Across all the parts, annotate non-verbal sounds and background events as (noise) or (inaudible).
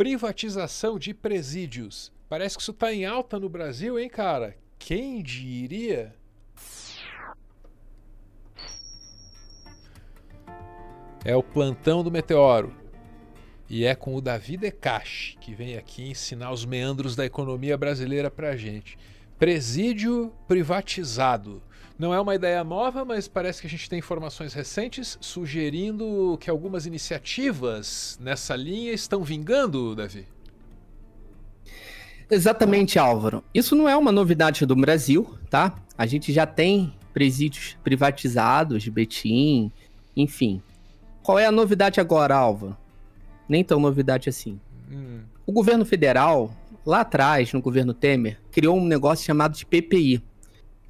privatização de presídios. Parece que isso está em alta no Brasil, hein, cara? Quem diria? É o plantão do meteoro. E é com o Davi Decache que vem aqui ensinar os meandros da economia brasileira para gente. Presídio privatizado. Não é uma ideia nova, mas parece que a gente tem informações recentes sugerindo que algumas iniciativas nessa linha estão vingando, Davi. Exatamente, Álvaro. Isso não é uma novidade do Brasil, tá? A gente já tem presídios privatizados, Betim, enfim. Qual é a novidade agora, Álvaro? Nem tão novidade assim. Hum. O governo federal, lá atrás, no governo Temer, criou um negócio chamado de PPI,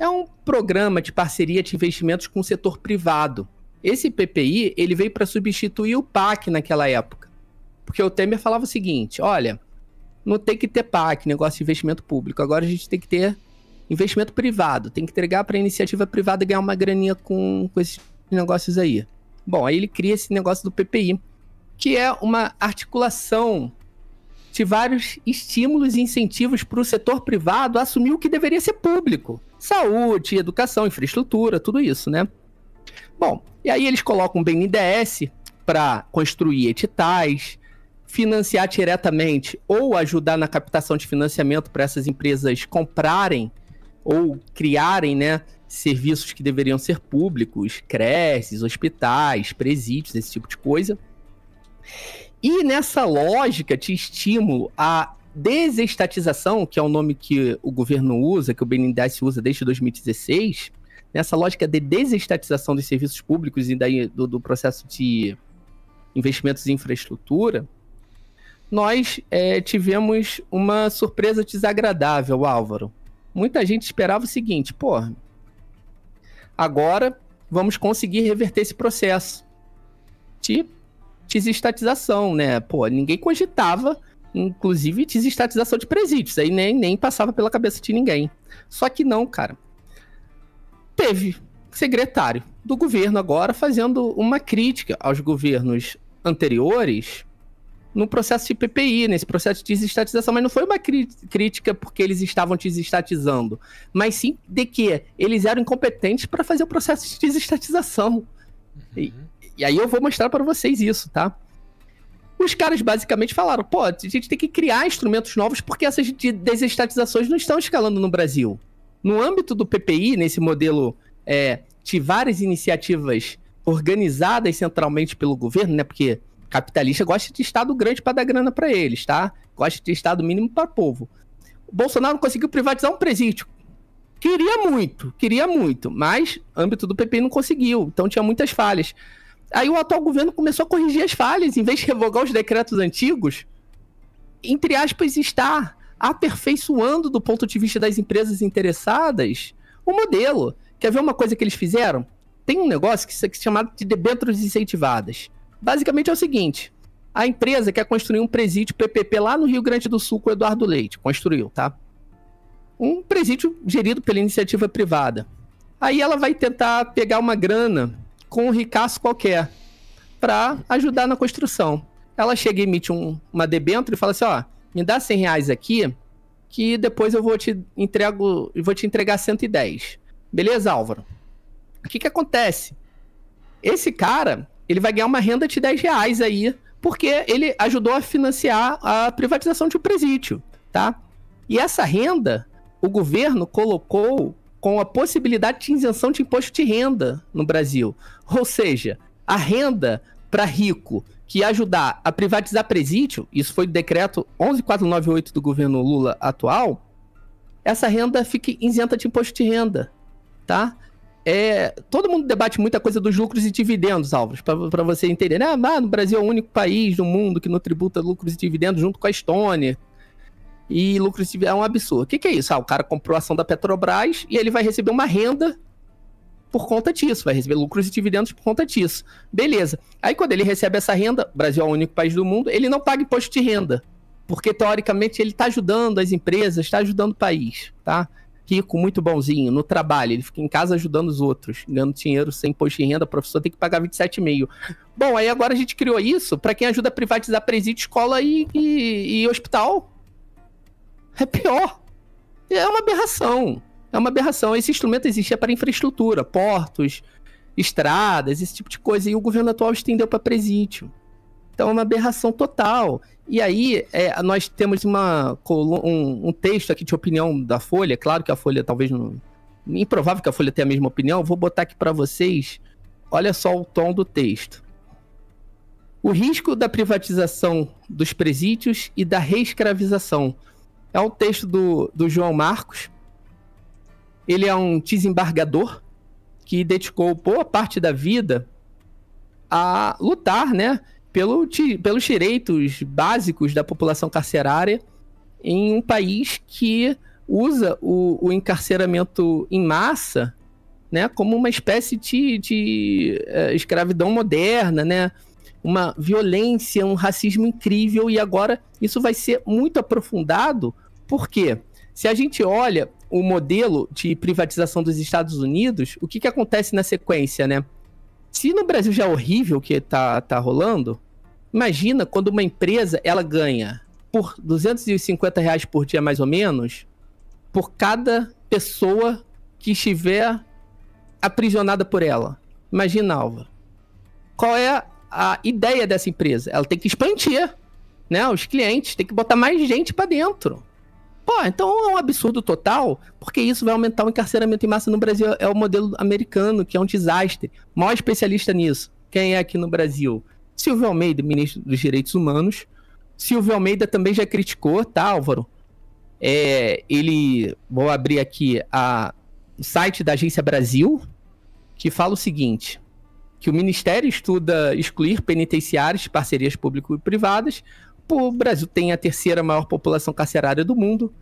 é um programa de parceria de investimentos com o setor privado. Esse PPI, ele veio para substituir o PAC naquela época. Porque o Temer falava o seguinte, olha, não tem que ter PAC, negócio de investimento público. Agora a gente tem que ter investimento privado, tem que entregar para a iniciativa privada ganhar uma graninha com, com esses negócios aí. Bom, aí ele cria esse negócio do PPI, que é uma articulação de vários estímulos e incentivos para o setor privado assumir o que deveria ser público. Saúde, educação, infraestrutura, tudo isso, né? Bom, e aí eles colocam o BNDES para construir editais, financiar diretamente ou ajudar na captação de financiamento para essas empresas comprarem ou criarem, né, serviços que deveriam ser públicos, creches, hospitais, presídios, esse tipo de coisa. E nessa lógica de estímulo à desestatização, que é o nome que o governo usa, que o BNDES usa desde 2016, nessa lógica de desestatização dos serviços públicos e daí do, do processo de investimentos em infraestrutura, nós é, tivemos uma surpresa desagradável, Álvaro. Muita gente esperava o seguinte, pô, agora vamos conseguir reverter esse processo tipo desestatização, né? Pô, ninguém cogitava, inclusive, desestatização de presídios. Aí nem, nem passava pela cabeça de ninguém. Só que não, cara. Teve secretário do governo agora fazendo uma crítica aos governos anteriores no processo de PPI, nesse processo de desestatização, mas não foi uma crítica porque eles estavam desestatizando, mas sim de que eles eram incompetentes para fazer o processo de desestatização. Uhum. E, e aí eu vou mostrar para vocês isso, tá? Os caras basicamente falaram: pô, a gente tem que criar instrumentos novos porque essas desestatizações não estão escalando no Brasil. No âmbito do PPI, nesse modelo é, de várias iniciativas organizadas centralmente pelo governo, né? Porque capitalista gosta de Estado grande para dar grana para eles, tá? Gosta de Estado mínimo para o povo. O Bolsonaro conseguiu privatizar um presídio. Queria muito, queria muito, mas âmbito do PP não conseguiu, então tinha muitas falhas. Aí o atual governo começou a corrigir as falhas, em vez de revogar os decretos antigos, entre aspas, está aperfeiçoando do ponto de vista das empresas interessadas o modelo. Quer ver uma coisa que eles fizeram? Tem um negócio que é chamado de debêntures incentivadas. Basicamente é o seguinte: a empresa quer construir um presídio PPP lá no Rio Grande do Sul com o Eduardo Leite. Construiu, tá? Um presídio gerido pela iniciativa privada. Aí ela vai tentar pegar uma grana com um ricaço qualquer para ajudar na construção. Ela chega e emite um, uma debênture e fala assim, ó, me dá 100 reais aqui que depois eu vou te entrego, eu vou te entregar 110. Beleza, Álvaro? O que que acontece? Esse cara, ele vai ganhar uma renda de 10 reais aí, porque ele ajudou a financiar a privatização de um presídio, tá? E essa renda, o governo colocou com a possibilidade de isenção de imposto de renda no Brasil. Ou seja, a renda para rico que ajudar a privatizar presídio, isso foi o decreto 11498 do governo Lula atual, essa renda fica isenta de imposto de renda, tá? É, todo mundo debate muita coisa dos lucros e dividendos, alves, para você entender. Né? Ah, no Brasil é o único país do mundo que não tributa lucros e dividendos junto com a Estônia, e lucro é um absurdo. O que, que é isso? Ah, o cara comprou ação da Petrobras e ele vai receber uma renda por conta disso, vai receber lucros e dividendos por conta disso. Beleza. Aí quando ele recebe essa renda, Brasil é o único país do mundo, ele não paga imposto de renda. Porque teoricamente ele está ajudando as empresas, está ajudando o país, tá? Rico, muito bonzinho, no trabalho, ele fica em casa ajudando os outros, ganhando dinheiro sem imposto de renda, o professor tem que pagar 27,5. Bom, aí agora a gente criou isso para quem ajuda a privatizar presídio, escola e, e, e hospital. É pior. É uma aberração. É uma aberração. Esse instrumento existia para infraestrutura, portos, estradas, esse tipo de coisa. E o governo atual estendeu para presídio. Então é uma aberração total. E aí, é, nós temos uma, um, um, texto aqui de opinião da Folha. Claro que a Folha talvez não. Improvável que a Folha tenha a mesma opinião. Vou botar aqui para vocês. Olha só o tom do texto. O risco da privatização dos presídios e da reescravização é um texto do, do João Marcos. Ele é um desembargador que dedicou boa parte da vida a lutar, né, pelo, pelos direitos básicos da população carcerária em um país que usa o, o encarceramento em massa, né, como uma espécie de, de uh, escravidão moderna, né, uma violência, um racismo incrível, e agora isso vai ser muito aprofundado, porque se a gente olha o modelo de privatização dos Estados Unidos, o que, que acontece na sequência, né? Se no Brasil já é horrível o que tá, tá rolando, imagina quando uma empresa ela ganha por 250 reais por dia, mais ou menos, por cada pessoa que estiver aprisionada por ela. Imagina, Alva. Qual é a ideia dessa empresa. Ela tem que expandir, né? Os clientes, tem que botar mais gente para dentro. Pô, então é um absurdo total, porque isso vai aumentar o encarceramento em massa no Brasil. É o modelo americano, que é um desastre. O maior especialista nisso. Quem é aqui no Brasil? Silvio Almeida, ministro dos Direitos Humanos. Silvio Almeida também já criticou, tá, Álvaro? É, ele. Vou abrir aqui a, o site da Agência Brasil, que fala o seguinte que o Ministério estuda excluir penitenciários de parcerias público-privadas. O Brasil tem a terceira maior população carcerária do mundo.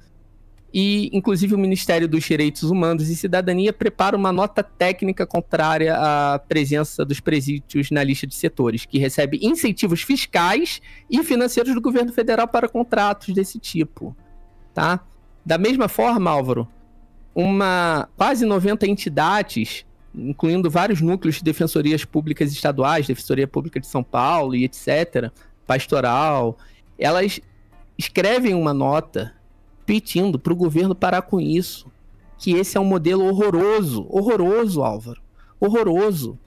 E, inclusive, o Ministério dos Direitos Humanos e Cidadania prepara uma nota técnica contrária à presença dos presídios na lista de setores, que recebe incentivos fiscais e financeiros do governo federal para contratos desse tipo. Tá? Da mesma forma, Álvaro, uma quase 90 entidades incluindo vários núcleos de defensorias públicas estaduais, Defensoria Pública de São Paulo e etc., pastoral, elas escrevem uma nota pedindo para o governo parar com isso. Que esse é um modelo horroroso, horroroso, Álvaro, horroroso.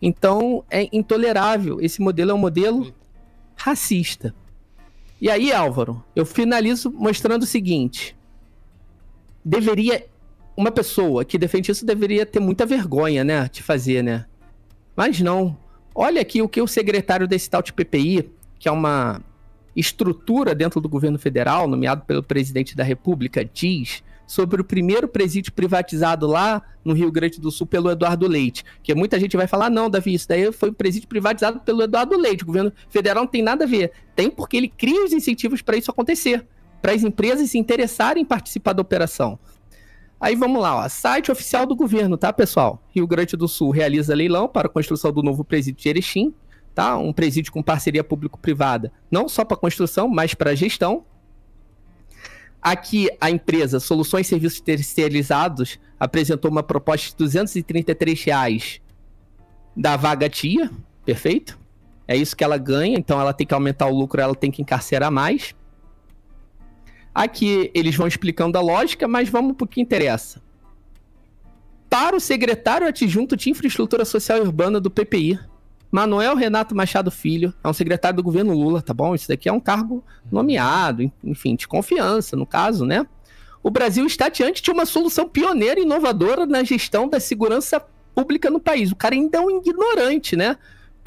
Então é intolerável. Esse modelo é um modelo racista. E aí, Álvaro, eu finalizo mostrando o seguinte: deveria uma pessoa que defende isso deveria ter muita vergonha, né? De fazer, né? Mas não. Olha aqui o que o secretário desse tal de PPI, que é uma estrutura dentro do governo federal, nomeado pelo presidente da República, diz sobre o primeiro presídio privatizado lá no Rio Grande do Sul pelo Eduardo Leite. Que muita gente vai falar: ah, não, Davi, isso daí foi um presídio privatizado pelo Eduardo Leite. O governo federal não tem nada a ver. Tem porque ele cria os incentivos para isso acontecer, para as empresas se interessarem em participar da operação. Aí vamos lá, ó. site oficial do governo, tá, pessoal? Rio Grande do Sul realiza leilão para a construção do novo presídio de Erechim, tá? Um presídio com parceria público-privada, não só para construção, mas para gestão. Aqui a empresa Soluções Serviços Terceirizados apresentou uma proposta de 233 reais da vaga tia, perfeito? É isso que ela ganha, então ela tem que aumentar o lucro, ela tem que encarcerar mais. Aqui eles vão explicando a lógica, mas vamos para o que interessa. Para o secretário adjunto de Infraestrutura Social e Urbana do PPI, Manuel Renato Machado Filho, é um secretário do governo Lula, tá bom? Isso daqui é um cargo nomeado, enfim, de confiança, no caso, né? O Brasil está diante de uma solução pioneira e inovadora na gestão da segurança pública no país. O cara ainda é um ignorante, né?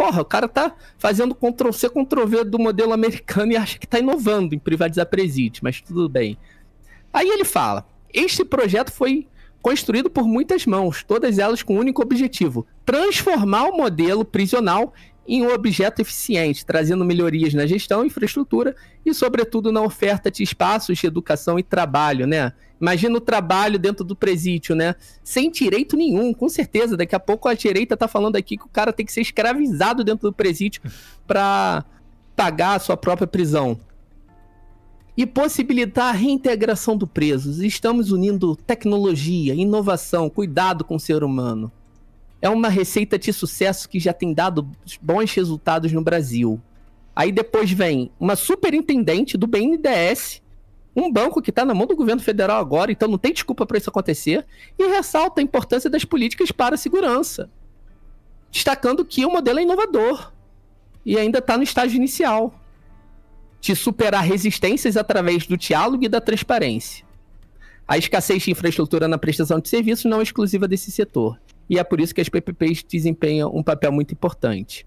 Porra, o cara tá fazendo Ctrl-C, Ctrl-V do modelo americano e acha que tá inovando em privatizar presídio, mas tudo bem. Aí ele fala: este projeto foi construído por muitas mãos, todas elas com um único objetivo: transformar o modelo prisional em um objeto eficiente, trazendo melhorias na gestão, infraestrutura e, sobretudo, na oferta de espaços de educação e trabalho, né? Imagina o trabalho dentro do presídio, né? Sem direito nenhum, com certeza. Daqui a pouco a direita tá falando aqui que o cara tem que ser escravizado dentro do presídio para pagar a sua própria prisão. E possibilitar a reintegração do preso. Estamos unindo tecnologia, inovação, cuidado com o ser humano é uma receita de sucesso que já tem dado bons resultados no Brasil. Aí depois vem uma superintendente do BNDES, um banco que está na mão do governo federal agora, então não tem desculpa para isso acontecer, e ressalta a importância das políticas para a segurança, destacando que o modelo é inovador e ainda está no estágio inicial de superar resistências através do diálogo e da transparência. A escassez de infraestrutura na prestação de serviços não é exclusiva desse setor e é por isso que as PPPs desempenham um papel muito importante.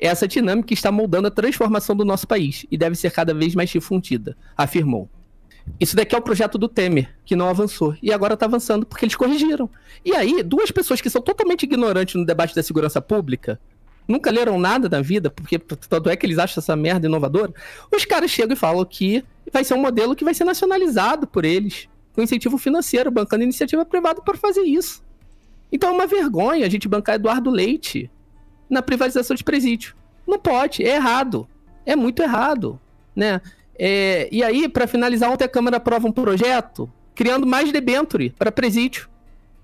Essa dinâmica está moldando a transformação do nosso país e deve ser cada vez mais difundida, afirmou. Isso daqui é o projeto do Temer, que não avançou. E agora está avançando porque eles corrigiram. E aí, duas pessoas que são totalmente ignorantes no debate da segurança pública, nunca leram nada na vida, porque tanto é que eles acham essa merda inovadora, os caras chegam e falam que vai ser um modelo que vai ser nacionalizado por eles, com incentivo financeiro, bancando iniciativa privada para fazer isso. Então é uma vergonha a gente bancar Eduardo Leite na privatização de presídio. Não pode, é errado. É muito errado, né? É, e aí, para finalizar, ontem a Câmara aprova um projeto criando mais debenture para presídio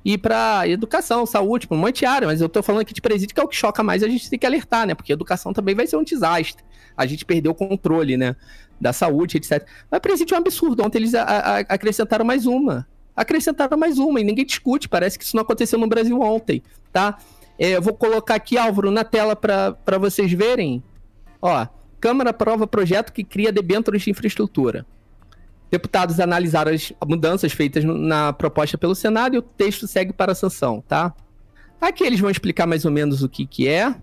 e para educação, saúde, para um monte de área, mas eu estou falando aqui de presídio que é o que choca mais, a gente tem que alertar, né? Porque educação também vai ser um desastre. A gente perdeu o controle, né? Da saúde, etc. Mas presídio é um absurdo. Ontem eles a, a, acrescentaram mais uma, acrescentaram mais uma e ninguém discute. Parece que isso não aconteceu no Brasil ontem, tá? É, eu vou colocar aqui, Álvaro, na tela para vocês verem. Ó, Câmara aprova projeto que cria debêntures de infraestrutura. Deputados analisaram as mudanças feitas na proposta pelo Senado e o texto segue para a sanção, tá? Aqui eles vão explicar mais ou menos o que, que é.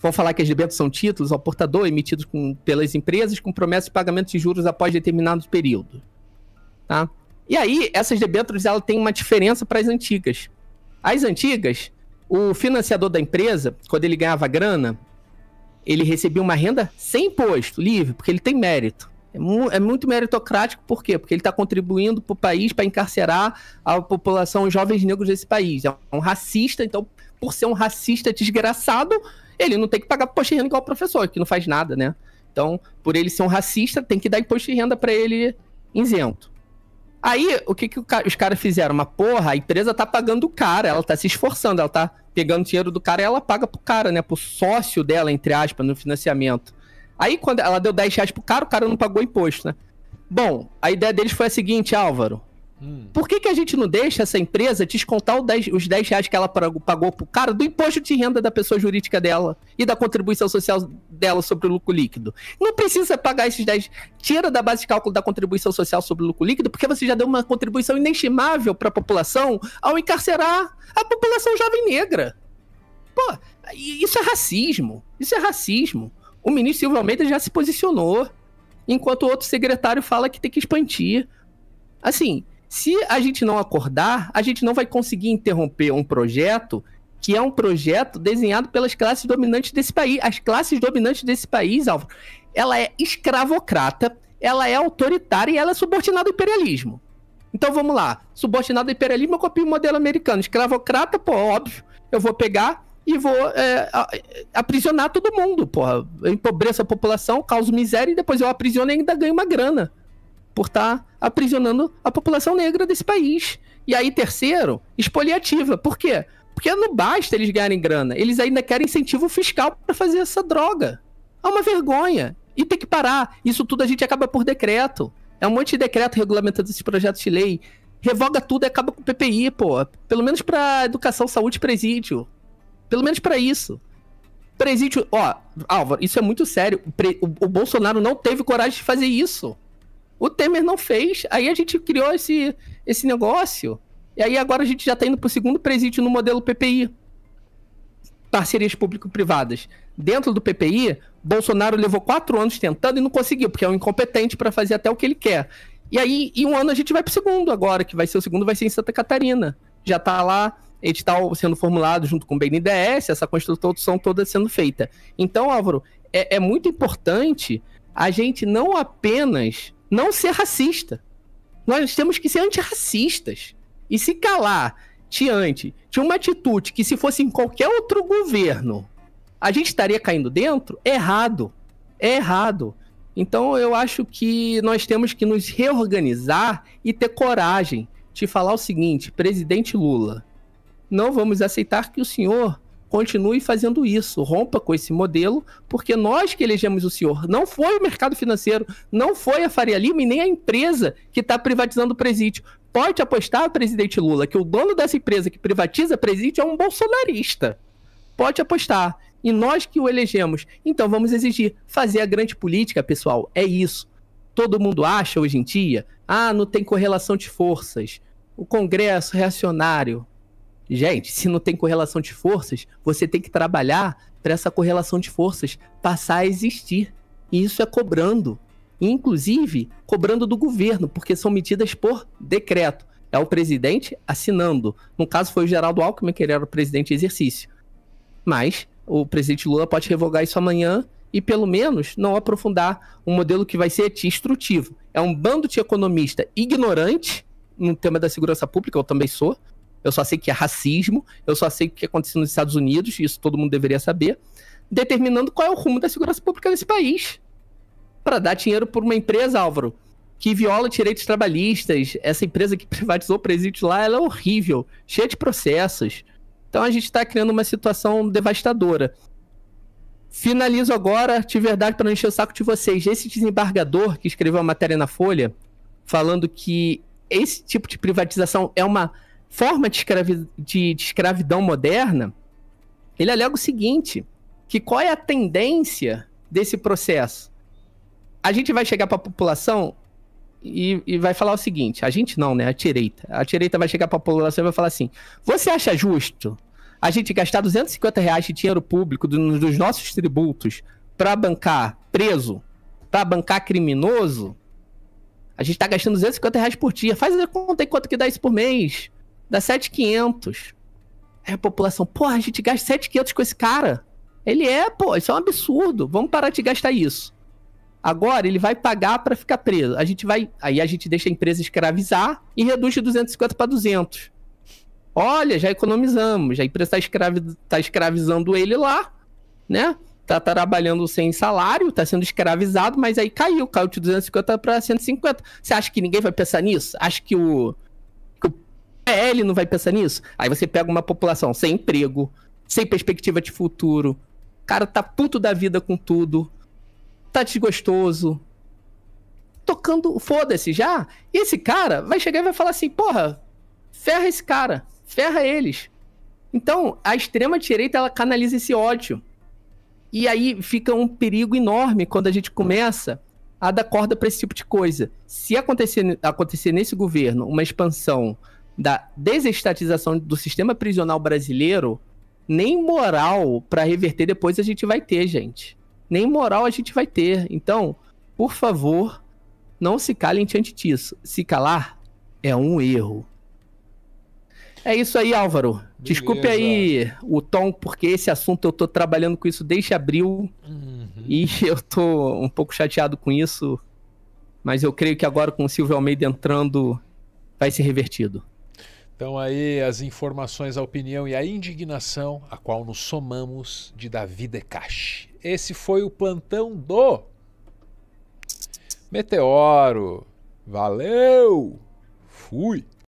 Vão falar que as debêntures são títulos ao portador emitidos com, pelas empresas com promessa de pagamento de juros após determinado período, tá? E aí, essas debêntures ela tem uma diferença para as antigas. As antigas, o financiador da empresa, quando ele ganhava grana, ele recebia uma renda sem imposto, livre, porque ele tem mérito. É, é muito meritocrático, por quê? Porque ele está contribuindo para o país para encarcerar a população, os jovens negros desse país. É um racista, então, por ser um racista desgraçado, ele não tem que pagar imposto de renda igual o professor, que não faz nada, né? Então, por ele ser um racista, tem que dar imposto de renda para ele isento. Aí, o que, que os caras fizeram? Uma porra, a empresa tá pagando o cara, ela tá se esforçando, ela tá pegando dinheiro do cara e ela paga pro cara, né? Pro sócio dela, entre aspas, no financiamento. Aí, quando ela deu 10 reais pro cara, o cara não pagou imposto, né? Bom, a ideia deles foi a seguinte, Álvaro. Hum. Por que, que a gente não deixa essa empresa descontar 10, os 10 reais que ela pagou pro cara do imposto de renda da pessoa jurídica dela e da contribuição social dela sobre o lucro líquido? Não precisa pagar esses 10. Tira da base de cálculo da contribuição social sobre o lucro líquido, porque você já deu uma contribuição inestimável para a população ao encarcerar a população jovem negra. Pô, isso é racismo. Isso é racismo. O ministro Silvio Almeida já se posicionou, enquanto o outro secretário fala que tem que expandir. Assim, se a gente não acordar, a gente não vai conseguir interromper um projeto que é um projeto desenhado pelas classes dominantes desse país. As classes dominantes desse país, Álvaro, ela é escravocrata, ela é autoritária e ela é subordinada ao imperialismo. Então vamos lá, subordinado ao imperialismo, eu copio o modelo americano. Escravocrata, pô, óbvio, eu vou pegar e vou é, aprisionar todo mundo, porra. Eu empobreço a população, causo miséria e depois eu aprisiono e ainda ganho uma grana por estar tá aprisionando a população negra desse país. E aí, terceiro, expoliativa. Por quê? Porque não basta eles ganharem grana, eles ainda querem incentivo fiscal para fazer essa droga. É uma vergonha. E tem que parar. Isso tudo a gente acaba por decreto. É um monte de decreto regulamentando esses projetos de lei. Revoga tudo e acaba com o PPI, pô. Pelo menos para educação, saúde e presídio. Pelo menos para isso. Presídio, ó, Álvaro, isso é muito sério. O, o Bolsonaro não teve coragem de fazer isso. O Temer não fez. Aí a gente criou esse, esse negócio. E aí agora a gente já está indo para o segundo presídio no modelo PPI. Parcerias público-privadas. Dentro do PPI, Bolsonaro levou quatro anos tentando e não conseguiu, porque é um incompetente para fazer até o que ele quer. E aí, em um ano, a gente vai para o segundo agora, que vai ser o segundo, vai ser em Santa Catarina. Já está lá, edital sendo formulado junto com o BNDES, essa construção toda sendo feita. Então, Álvaro, é, é muito importante a gente não apenas não ser racista. Nós temos que ser antirracistas. E se calar diante de uma atitude que, se fosse em qualquer outro governo, a gente estaria caindo dentro, é errado. É errado. Então eu acho que nós temos que nos reorganizar e ter coragem de falar o seguinte, presidente Lula, não vamos aceitar que o senhor continue fazendo isso, rompa com esse modelo, porque nós que elegemos o senhor. Não foi o mercado financeiro, não foi a Faria Lima e nem a empresa que está privatizando o presídio. Pode apostar, presidente Lula, que o dono dessa empresa que privatiza presídio é um bolsonarista. Pode apostar. E nós que o elegemos. Então vamos exigir fazer a grande política, pessoal. É isso. Todo mundo acha hoje em dia, ah, não tem correlação de forças. O Congresso reacionário, Gente, se não tem correlação de forças, você tem que trabalhar para essa correlação de forças passar a existir. E isso é cobrando, inclusive cobrando do governo, porque são medidas por decreto. É o presidente assinando. No caso, foi o Geraldo Alckmin que ele era o presidente em exercício. Mas o presidente Lula pode revogar isso amanhã e, pelo menos, não aprofundar um modelo que vai ser instrutivo. É um bando de economista ignorante no tema da segurança pública, eu também sou, eu só sei que é racismo, eu só sei o que aconteceu nos Estados Unidos, isso todo mundo deveria saber, determinando qual é o rumo da segurança pública nesse país. Para dar dinheiro por uma empresa, Álvaro, que viola direitos trabalhistas, essa empresa que (laughs) privatizou o presídio lá, ela é horrível, cheia de processos. Então a gente está criando uma situação devastadora. Finalizo agora, de verdade, para não encher o saco de vocês. Esse desembargador que escreveu a matéria na Folha, falando que esse tipo de privatização é uma forma de, escravi de, de escravidão moderna, ele alega o seguinte: que qual é a tendência desse processo? A gente vai chegar para a população e, e, vai falar o seguinte: a gente não, né? A direita. A direita vai chegar para a população e vai falar assim: você acha justo a gente gastar 250 reais de dinheiro público do, dos nossos tributos para bancar preso, para bancar criminoso? A gente está gastando 250 reais por dia. Faz a conta em quanto que dá isso por mês. Dá 7,500. Aí é a população, porra, a gente gasta 7,500 com esse cara. Ele é, pô, isso é um absurdo. Vamos parar de gastar isso. Agora ele vai pagar para ficar preso. A gente vai, aí a gente deixa a empresa escravizar e reduz de 250 para 200. Olha, já economizamos. A empresa está escravi... tá escravizando ele lá, né? Tá trabalhando sem salário, tá sendo escravizado, mas aí caiu, caiu de 250 para 150. Você acha que ninguém vai pensar nisso? Acho que o é, ele não vai pensar nisso? Aí você pega uma população sem emprego, sem perspectiva de futuro, cara tá puto da vida com tudo, tá desgostoso, tocando foda-se já. E esse cara vai chegar e vai falar assim: porra, ferra esse cara, ferra eles. Então, a extrema-direita ela canaliza esse ódio. E aí fica um perigo enorme quando a gente começa a dar corda para esse tipo de coisa. Se acontecer, acontecer nesse governo uma expansão da desestatização do sistema prisional brasileiro, nem moral para reverter depois a gente vai ter, gente. Nem moral a gente vai ter. Então, por favor, não se calem diante disso. Se calar é um erro. É isso aí, Álvaro. Beleza. Desculpe aí o tom, porque esse assunto eu tô trabalhando com isso desde abril uhum. e eu tô um pouco chateado com isso, mas eu creio que agora com o Silvio Almeida entrando vai ser revertido. Então aí as informações, a opinião e a indignação a qual nos somamos de Davi Decache. Esse foi o plantão do Meteoro. Valeu! Fui!